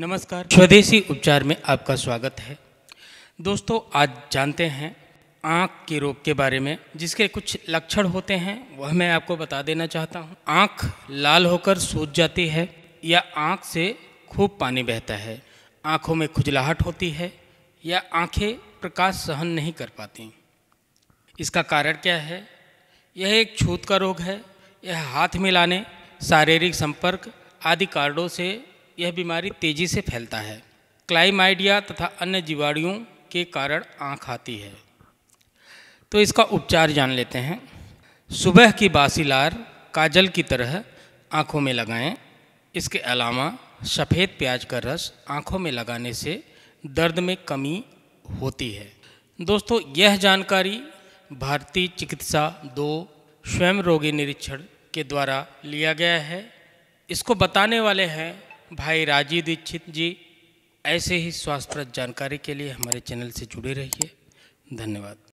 नमस्कार स्वदेशी उपचार में आपका स्वागत है दोस्तों आज जानते हैं आँख के रोग के बारे में जिसके कुछ लक्षण होते हैं वह मैं आपको बता देना चाहता हूँ आँख लाल होकर सूज जाती है या आँख से खूब पानी बहता है आँखों में खुजलाहट होती है या आँखें प्रकाश सहन नहीं कर पाती इसका कारण क्या है यह एक छूत का रोग है यह हाथ मिलाने शारीरिक संपर्क आदि कारणों से यह बीमारी तेजी से फैलता है क्लाइमाइडिया तथा अन्य जीवाणुओं के कारण आँख आती है तो इसका उपचार जान लेते हैं सुबह की बासीलार काजल की तरह आँखों में लगाएं इसके अलावा सफ़ेद प्याज का रस आँखों में लगाने से दर्द में कमी होती है दोस्तों यह जानकारी भारतीय चिकित्सा दो स्वयं रोगी निरीक्षण के द्वारा लिया गया है इसको बताने वाले हैं भाई राजीव दीक्षित जी ऐसे ही स्वास्थ्यप्रद जानकारी के लिए हमारे चैनल से जुड़े रहिए धन्यवाद